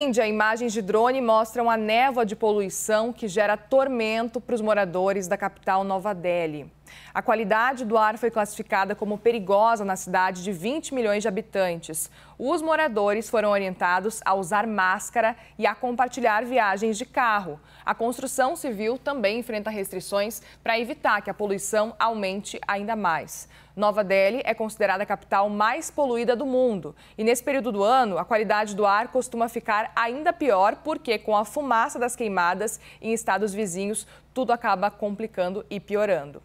Índia, imagens de drone mostram a névoa de poluição que gera tormento para os moradores da capital Nova Delhi. A qualidade do ar foi classificada como perigosa na cidade de 20 milhões de habitantes. Os moradores foram orientados a usar máscara e a compartilhar viagens de carro. A construção civil também enfrenta restrições para evitar que a poluição aumente ainda mais. Nova Delhi é considerada a capital mais poluída do mundo. E nesse período do ano, a qualidade do ar costuma ficar ainda pior, porque com a fumaça das queimadas em estados vizinhos, tudo acaba complicando e piorando.